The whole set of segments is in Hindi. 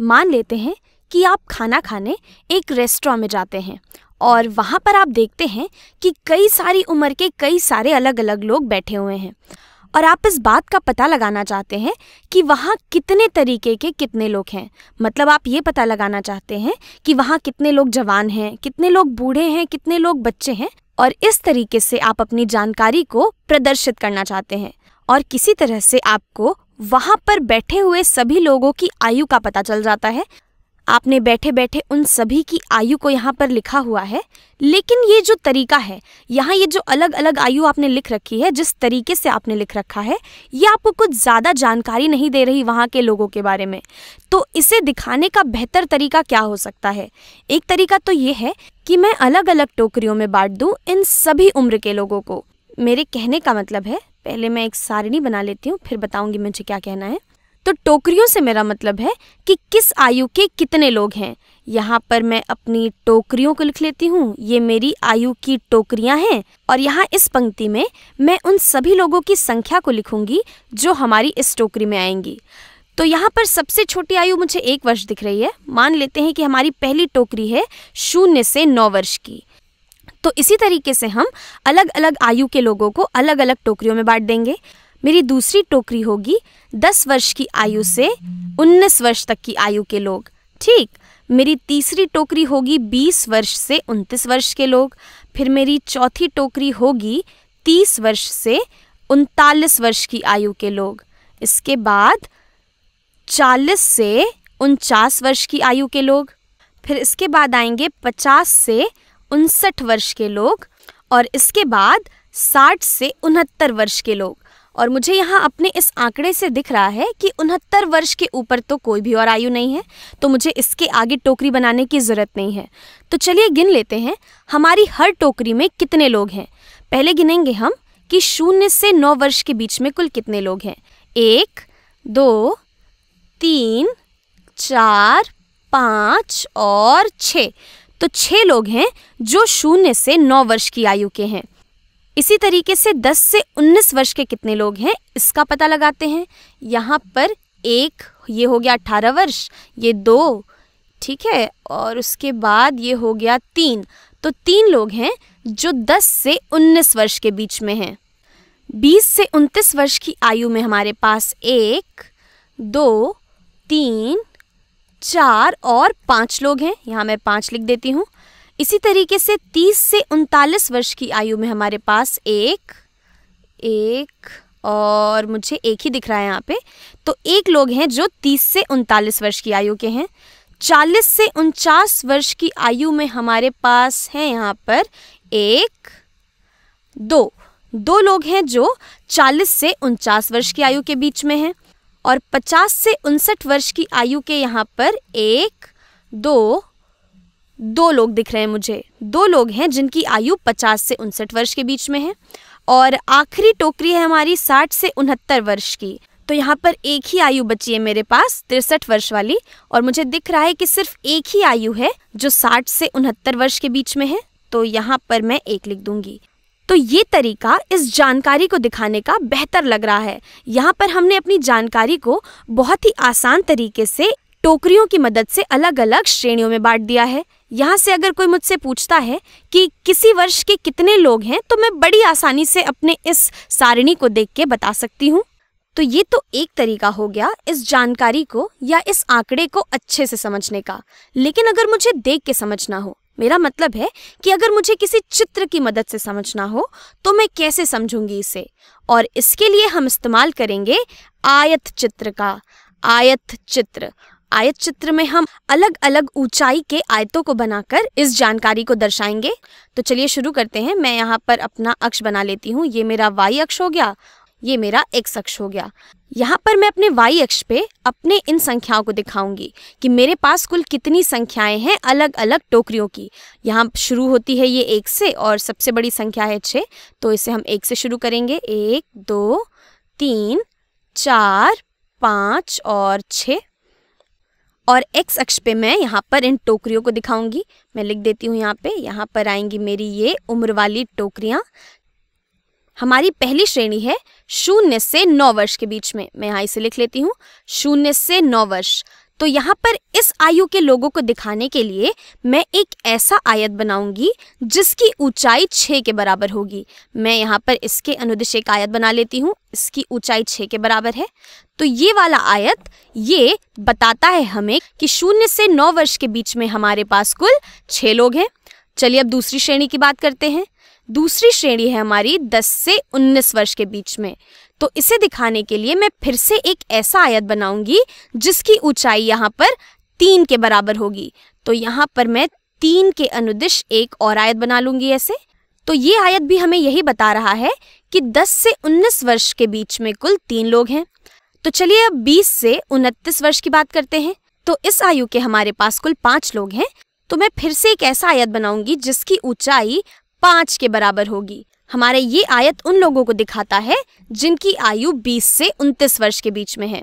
मान लेते हैं कि आप खाना खाने एक रेस्टोरेंट में जाते हैं और वहाँ पर आप देखते हैं कि कई सारी उम्र के कई सारे अलग अलग लोग बैठे हुए हैं और आप इस बात का पता लगाना चाहते हैं कि वहाँ कितने तरीके के कितने लोग हैं मतलब आप ये पता लगाना चाहते हैं कि वहाँ कितने लोग जवान हैं कितने लोग बूढ़े हैं कितने लोग बच्चे हैं और इस तरीके से आप अपनी जानकारी को प्रदर्शित करना चाहते हैं और किसी तरह से आपको वहाँ पर बैठे हुए सभी लोगों की आयु का पता चल जाता है आपने बैठे बैठे उन सभी की आयु को यहाँ पर लिखा हुआ है लेकिन ये जो तरीका है यहाँ ये जो अलग अलग आयु आपने लिख रखी है जिस तरीके से आपने लिख रखा है ये आपको कुछ ज़्यादा जानकारी नहीं दे रही वहाँ के लोगों के बारे में तो इसे दिखाने का बेहतर तरीका क्या हो सकता है एक तरीका तो ये है कि मैं अलग अलग टोकरियों में बांट दूँ इन सभी उम्र के लोगों को मेरे कहने का मतलब है पहले मैं एक सारिणी बना लेती हूँ फिर बताऊंगी मुझे क्या कहना है तो टोकरियों से मेरा मतलब है कि किस आयु के कितने लोग हैं यहाँ पर मैं अपनी टोकरियों को लिख लेती हूँ ये मेरी आयु की टोकरियाँ हैं और यहाँ इस पंक्ति में मैं उन सभी लोगों की संख्या को लिखूंगी जो हमारी इस टोकरी में आएंगी तो यहाँ पर सबसे छोटी आयु मुझे एक वर्ष दिख रही है मान लेते हैं कि हमारी पहली टोकरी है शून्य से नौ वर्ष की तो इसी तरीके से हम अलग अलग आयु के लोगों को अलग अलग टोकरियों में बांट देंगे मेरी दूसरी टोकरी होगी दस वर्ष की आयु से उन्नीस वर्ष तक की आयु के लोग ठीक मेरी तीसरी टोकरी होगी बीस वर्ष से उनतीस वर्ष के लोग फिर मेरी चौथी टोकरी होगी तीस वर्ष से उनतालीस वर्ष की आयु के लोग इसके बाद चालीस से उनचास वर्ष की आयु के लोग फिर इसके बाद आएंगे पचास से उनसठ वर्ष के लोग और इसके बाद साठ से उनहत्तर वर्ष के लोग और मुझे यहाँ अपने इस आंकड़े से दिख रहा है कि उनहत्तर वर्ष के ऊपर तो कोई भी और आयु नहीं है तो मुझे इसके आगे टोकरी बनाने की ज़रूरत नहीं है तो चलिए गिन लेते हैं हमारी हर टोकरी में कितने लोग हैं पहले गिनेंगे हम कि शून्य से नौ वर्ष के बीच में कुल कितने लोग हैं एक दो तीन चार पाँच और छः तो छः लोग हैं जो शून्य से नौ वर्ष की आयु के हैं इसी तरीके से 10 से 19 वर्ष के कितने लोग हैं इसका पता लगाते हैं यहाँ पर एक ये हो गया 18 वर्ष ये दो ठीक है और उसके बाद ये हो गया तीन तो तीन लोग हैं जो 10 से 19 वर्ष के बीच में हैं 20 से 29 वर्ष की आयु में हमारे पास एक दो तीन चार और पाँच लोग हैं यहाँ मैं पाँच लिख देती हूँ इसी तरीके से तीस से उनतालीस वर्ष की आयु में हमारे पास एक एक और मुझे एक ही दिख रहा है यहाँ पे तो एक लोग हैं जो तीस से उनतालीस वर्ष की आयु के हैं चालीस से उनचास वर्ष की आयु में हमारे पास हैं यहाँ पर एक दो दो लोग हैं जो चालीस से उनचास वर्ष की आयु के बीच में हैं और 50 से उनसठ वर्ष की आयु के यहाँ पर एक दो दो लोग दिख रहे हैं मुझे दो लोग हैं जिनकी आयु 50 से उनसठ वर्ष के बीच में है और आखिरी टोकरी है हमारी 60 से उनहत्तर वर्ष की तो यहाँ पर एक ही आयु बची है मेरे पास तिरसठ वर्ष वाली और मुझे दिख रहा है कि सिर्फ एक ही आयु है जो 60 से उनहत्तर वर्ष के बीच में है तो यहाँ पर मैं एक लिख दूंगी तो ये तरीका इस जानकारी को दिखाने का बेहतर लग रहा है यहाँ पर हमने अपनी जानकारी को बहुत ही आसान तरीके से टोकरियों की मदद से अलग अलग श्रेणियों में बांट दिया है यहाँ से अगर कोई मुझसे पूछता है कि किसी वर्ष के कितने लोग हैं तो मैं बड़ी आसानी से अपने इस सारिणी को देख के बता सकती हूँ तो ये तो एक तरीका हो गया इस जानकारी को या इस आंकड़े को अच्छे से समझने का लेकिन अगर मुझे देख के समझना हो मेरा मतलब है कि अगर मुझे किसी चित्र की मदद से समझना हो तो मैं कैसे समझूंगी इसे और इसके लिए हम इस्तेमाल करेंगे आयत चित्र का आयत चित्र आयत चित्र में हम अलग अलग ऊंचाई के आयतों को बनाकर इस जानकारी को दर्शाएंगे तो चलिए शुरू करते हैं मैं यहाँ पर अपना अक्ष बना लेती हूँ ये मेरा वाई अक्ष हो गया ये मेरा एक्स अक्ष हो गया यहाँ पर मैं अपने वाई अक्ष पे अपने इन संख्याओं को दिखाऊंगी कि मेरे पास कुल कितनी संख्याएं हैं अलग अलग टोकरियों की यहाँ शुरू होती है ये एक से और सबसे बड़ी संख्या है छः तो इसे हम एक से शुरू करेंगे एक दो तीन चार पाँच और छः और एक्स अक्ष पे मैं यहाँ पर इन टोकरियों को दिखाऊंगी मैं लिख देती हूँ यहाँ पे यहाँ पर आएंगी मेरी ये उम्र वाली टोकरियाँ हमारी पहली श्रेणी है शून्य से नौ वर्ष के बीच में मैं यहाँ इसे लिख लेती हूँ शून्य से नौ वर्ष तो यहाँ पर इस आयु के लोगों को दिखाने के लिए मैं एक ऐसा आयत बनाऊंगी जिसकी ऊंचाई छः के बराबर होगी मैं यहाँ पर इसके एक आयत बना लेती हूँ इसकी ऊंचाई छः के बराबर है तो ये वाला आयत ये बताता है हमें कि शून्य से नौ वर्ष के बीच में हमारे पास कुल छः लोग हैं चलिए अब दूसरी श्रेणी की बात करते हैं दूसरी श्रेणी है हमारी 10 से 19 वर्ष के बीच में तो इसे दिखाने के लिए मैं फिर से एक ऐसा आयत बनाऊंगी जिसकी ऊंचाई यहाँ पर तीन के बराबर होगी तो यहाँ पर मैं तीन के अनुदिश एक और आयत बना लूंगी ऐसे तो ये आयत भी हमें यही बता रहा है कि 10 से 19 वर्ष के बीच में कुल तीन लोग हैं तो चलिए अब 20 से उनतीस वर्ष की बात करते हैं तो इस आयु के हमारे पास कुल पांच लोग हैं तो मैं फिर से एक ऐसा आयत बनाऊंगी जिसकी ऊंचाई पाँच के बराबर होगी हमारे ये आयत उन लोगों को दिखाता है जिनकी आयु 20 से 29 वर्ष के बीच में है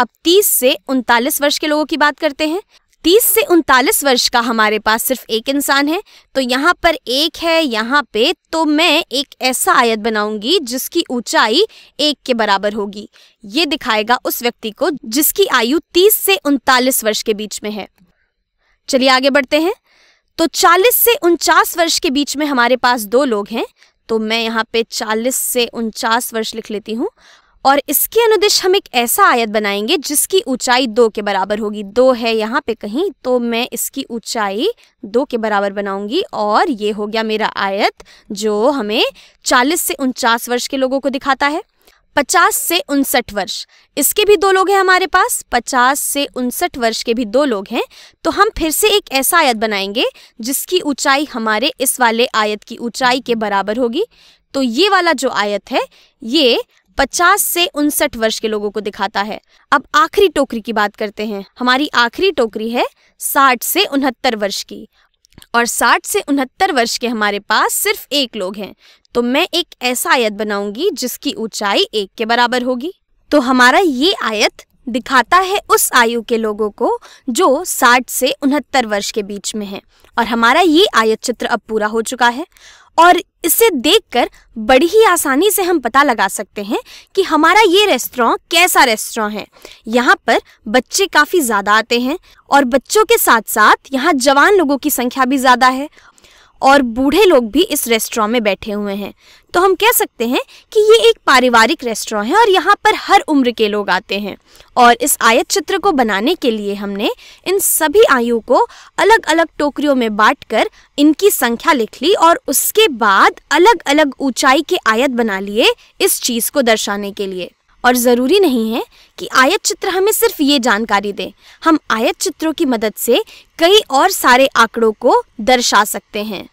अब 30 से उनतालीस वर्ष के लोगों की बात करते हैं 30 से उनतालीस वर्ष का हमारे पास सिर्फ एक इंसान है तो यहाँ पर एक है यहाँ पे तो मैं एक ऐसा आयत बनाऊंगी जिसकी ऊंचाई एक के बराबर होगी ये दिखाएगा उस व्यक्ति को जिसकी आयु 30 से उनतालीस वर्ष के बीच में है चलिए आगे बढ़ते हैं तो 40 से उनचास वर्ष के बीच में हमारे पास दो लोग हैं तो मैं यहाँ पे 40 से उनचास वर्ष लिख लेती हूँ और इसके अनुदिश हम एक ऐसा आयत बनाएंगे जिसकी ऊंचाई दो के बराबर होगी दो है यहाँ पे कहीं तो मैं इसकी ऊंचाई दो के बराबर बनाऊंगी और ये हो गया मेरा आयत जो हमें 40 से उनचास वर्ष के लोगों को दिखाता है पचास से उनसठ वर्ष इसके भी दो लोग हैं हमारे पास पचास से उनसठ वर्ष के भी दो लोग हैं तो हम फिर से एक ऐसा आयत बनाएंगे जिसकी ऊंचाई हमारे इस वाले आयत की ऊंचाई के बराबर होगी तो ये वाला जो आयत है ये पचास से उनसठ वर्ष के लोगों को दिखाता है अब आखिरी टोकरी की बात करते हैं हमारी आखिरी टोकरी है साठ से उनहत्तर वर्ष की और 60 से उनहत्तर वर्ष के हमारे पास सिर्फ एक लोग हैं तो मैं एक ऐसा आयत बनाऊंगी जिसकी ऊंचाई एक के बराबर होगी तो हमारा ये आयत दिखाता है उस आयु के लोगों को जो 60 से उनहत्तर वर्ष के बीच में हैं और हमारा ये आयत चित्र अब पूरा हो चुका है और इसे देखकर बड़ी ही आसानी से हम पता लगा सकते हैं कि हमारा ये रेस्तरा कैसा रेस्तरा है यहाँ पर बच्चे काफ़ी ज़्यादा आते हैं और बच्चों के साथ साथ यहाँ जवान लोगों की संख्या भी ज़्यादा है और बूढ़े लोग भी इस रेस्टोरेंट में बैठे हुए हैं तो हम कह सकते हैं कि ये एक पारिवारिक रेस्टोरेंट है और यहाँ पर हर उम्र के लोग आते हैं और इस आयत चित्र को बनाने के लिए हमने इन सभी आयु को अलग अलग टोकरियों में बांट कर इनकी संख्या लिख ली और उसके बाद अलग अलग ऊंचाई के आयत बना लिए इस चीज़ को दर्शाने के लिए और ज़रूरी नहीं है कि आयत चित्र हमें सिर्फ ये जानकारी दे हम आयत चित्रों की मदद से कई और सारे आंकड़ों को दर्शा सकते हैं